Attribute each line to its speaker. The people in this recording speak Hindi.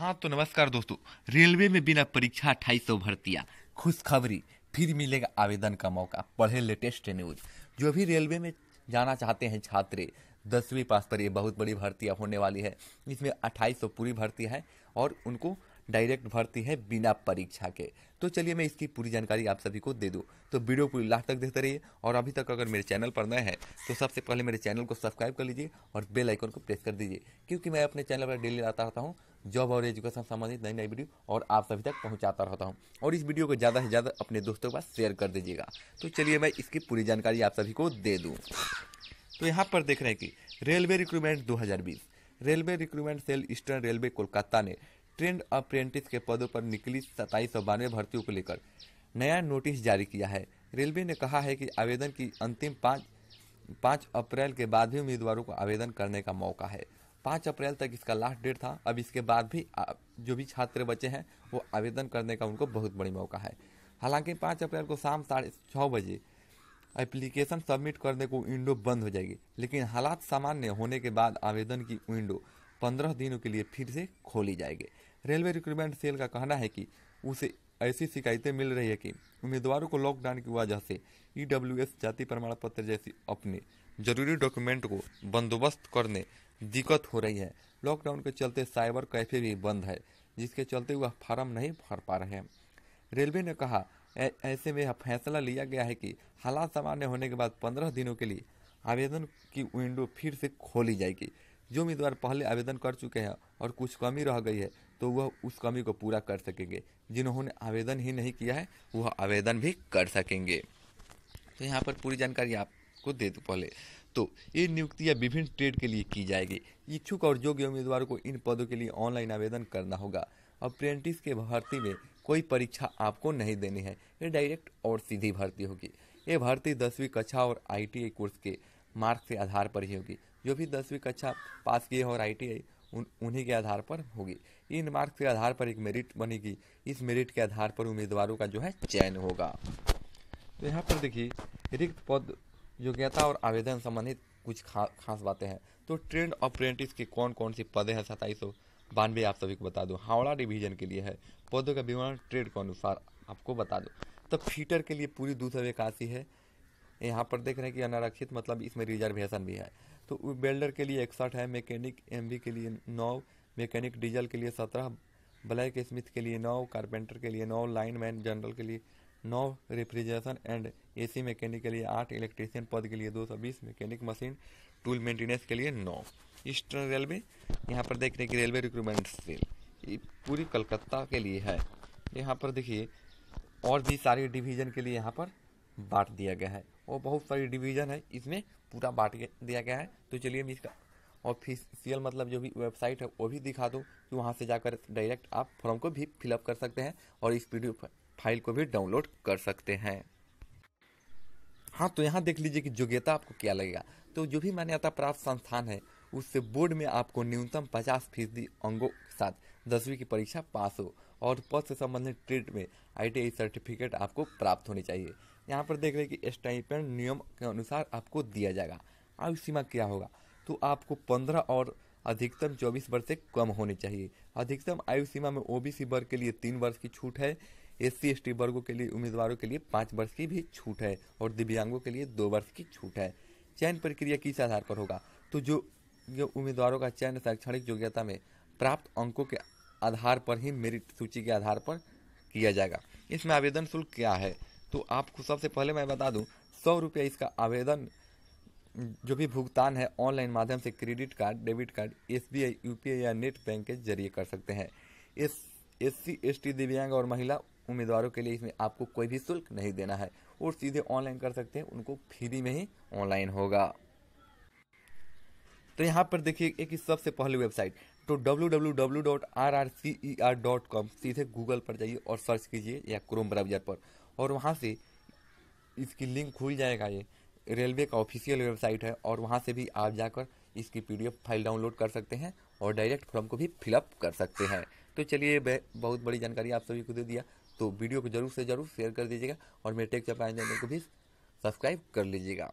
Speaker 1: हाँ तो नमस्कार दोस्तों रेलवे में बिना परीक्षा अट्ठाईस सौ भर्तियाँ खुशखबरी फिर मिलेगा आवेदन का मौका पढ़े लेटेस्ट न्यूज जो भी रेलवे में जाना चाहते हैं छात्र दसवीं पास पर ये बहुत बड़ी भर्तियाँ होने वाली है इसमें अट्ठाईस सौ पूरी भर्ती है और उनको डायरेक्ट भर्ती है बिना परीक्षा के तो चलिए मैं इसकी पूरी जानकारी आप सभी को दे दूँ तो वीडियो पूरी लास्ट तक देखते रहिए और अभी तक अगर मेरे चैनल पर नए हैं तो सबसे पहले मेरे चैनल को सब्सक्राइब कर लीजिए और बेल आइकन को प्रेस कर दीजिए क्योंकि मैं अपने चैनल पर डेली लाता रहता हूँ जॉब और एजुकेशन संबंधित नई नई वीडियो और आप सभी तक पहुँचाता रहता हूँ और इस वीडियो को ज़्यादा से ज़्यादा अपने दोस्तों के पास शेयर कर दीजिएगा तो चलिए मैं इसकी पूरी जानकारी आप सभी को दे दूँ तो यहाँ पर देख रहे हैं कि railway recruitment 2020 railway recruitment cell eastern railway Kolkata ने ट्रेंड अप्रेंटिस के पदों पर निकली सताईस सौ बानवे भर्तियों को लेकर नया नोटिस जारी किया है रेलवे ने कहा है कि आवेदन की अंतिम पाँच पाँच अप्रैल के बाद भी उम्मीदवारों को आवेदन करने का मौका है पाँच अप्रैल तक इसका लास्ट डेट था अब इसके बाद भी जो भी छात्र बचे हैं वो आवेदन करने का उनको बहुत बड़ी मौका है हालांकि पाँच अप्रैल को शाम साढ़े छः बजे एप्लीकेशन सबमिट करने को विंडो बंद हो जाएगी लेकिन हालात सामान्य होने के बाद आवेदन की विंडो पंद्रह दिनों के लिए फिर से खोली जाएगी रेलवे रिक्रूटमेंट सेल का कहना है कि उसे ऐसी शिकायतें मिल रही है कि उम्मीदवारों को लॉकडाउन की वजह से ई जाति प्रमाण पत्र जैसी अपने जरूरी डॉक्यूमेंट को बंदोबस्त करने दिक्कत हो रही है लॉकडाउन के चलते साइबर कैफे भी बंद है जिसके चलते वह फार्म नहीं भर पा रहे हैं रेलवे ने कहा ऐसे में यह फैसला लिया गया है कि हालात सामान्य होने के बाद पंद्रह दिनों के लिए आवेदन की विंडो फिर से खोली जाएगी जो उम्मीदवार पहले आवेदन कर चुके हैं और कुछ कमी रह गई है तो वह उस कमी को पूरा कर सकेंगे जिन्होंने आवेदन ही नहीं किया है वह आवेदन भी कर सकेंगे तो यहाँ पर पूरी जानकारी आपको दे दूँ पहले तो ये नियुक्तियाँ विभिन्न ट्रेड के लिए की जाएगी इच्छुक और योग्य उम्मीदवार को इन पदों के लिए ऑनलाइन आवेदन करना होगा अप्रेंटिस के भर्ती में कोई परीक्षा आपको नहीं देनी है ये डायरेक्ट और सीधी भर्ती होगी ये भर्ती दसवीं कक्षा और आई कोर्स के मार्क्स के आधार पर ही होगी जो भी दसवीं कक्षा पास किए हो और आई उन उन्हीं के आधार पर होगी इन मार्क्स के आधार पर एक मेरिट बनेगी इस मेरिट के आधार पर उम्मीदवारों का जो है चयन होगा तो यहाँ पर देखिए रिक्त पद योग्यता और आवेदन संबंधित कुछ खा, खास बातें हैं तो ट्रेंड अप्रेंटिस के कौन कौन सी पदे हैं सताईस सौ बानवे आप सभी को बता दो हावड़ा डिवीजन के लिए है पदों का विवरण ट्रेड के अनुसार आपको बता दो तो फीटर के लिए पूरी दो सौ इक्यासी है यहाँ पर देख रहे हैं कि अनारक्षित मतलब इसमें रिजर्वेशन भी है तो बेल्डर के लिए इकसठ है मैकेनिक एम के लिए नौ मैकेनिक डीजल के लिए सत्रह ब्लैक स्मिथ के लिए नौ कारपेंटर के लिए नौ लाइनमैन जनरल के लिए नौ रेफ्रिजरेशन एंड एसी मैकेनिक के लिए आठ इलेक्ट्रीशियन पद के लिए दो सौ बीस मैकेनिक मशीन टूल मेंटेनेंस के लिए नौ ईस्टर्न रेलवे यहाँ पर देख रहे हैं कि रेलवे रिक्रूटमेंट सेल ये पूरी कलकत्ता के लिए है यहाँ पर देखिए और भी सारी डिवीजन के लिए यहाँ पर बांट दिया गया है और बहुत सारी डिवीज़न है इसमें पूरा बांट दिया गया है तो चलिए मैं इसका ऑफिशियल मतलब जो भी वेबसाइट है वो भी दिखा दूँ कि वहाँ से जाकर डायरेक्ट आप फॉर्म को भी फिलअप कर सकते हैं और इस पी फाइल को भी डाउनलोड कर सकते हैं हाँ तो यहाँ देख लीजिए कि योग्यता आपको क्या लगेगा तो जो भी मान्यता प्राप्त संस्थान है उससे बोर्ड में आपको न्यूनतम पचास फीसदी अंगों के साथ दसवीं की परीक्षा पास हो और पद से संबंधित ट्रेड में आई सर्टिफिकेट आपको प्राप्त होनी चाहिए यहाँ पर देख रहे हैं कि स्टाइपेंड नियम के अनुसार आपको दिया जाएगा आयु सीमा क्या होगा तो आपको पंद्रह और अधिकतम चौबीस वर्ष से कम होनी चाहिए अधिकतम आयु सीमा में ओबीसी वर्ग के लिए तीन वर्ष की छूट है एस सी एस टी वर्गों के लिए उम्मीदवारों के लिए पाँच वर्ष की भी छूट है और दिव्यांगों के लिए दो वर्ष की छूट है चयन प्रक्रिया किस आधार पर होगा तो जो जो उम्मीदवारों का चयन शैक्षणिक योग्यता में प्राप्त अंकों के आधार पर ही मेरिट सूची के आधार पर किया जाएगा इसमें आवेदन शुल्क क्या है तो आपको सबसे पहले मैं बता दूँ सौ रुपया इसका आवेदन जो भी भुगतान है ऑनलाइन माध्यम से credit card debit card S B I U P I या नेट बैंक के जरिए कर सकते हैं S S C S T दिव्यांग और महिला उम्मीदवारों के लिए इसमें आपको कोई भी शुल्क नहीं देना है और सीधे ऑनलाइन कर सकते हैं उनको फ्री में ही ऑनलाइन होगा तो यहाँ पर देखिए एक इस सबसे पहली वेबसाइट तो डब्ल्यू सीधे गूगल पर जाइए और सर्च कीजिए या क्रोम ब्राउजर पर और वहाँ से इसकी लिंक खुल जाएगा ये रेलवे का ऑफिशियल वेबसाइट है और वहाँ से भी आप जाकर इसकी पी फाइल डाउनलोड कर सकते हैं और डायरेक्ट फॉर्म को भी फिलअप कर सकते हैं तो चलिए बहुत बड़ी जानकारी आप सभी को दे दिया तो वीडियो को जरूर से ज़रूर शेयर कर दीजिएगा और मेरे टेक चपाइन चैनल को भी सब्सक्राइब कर लीजिएगा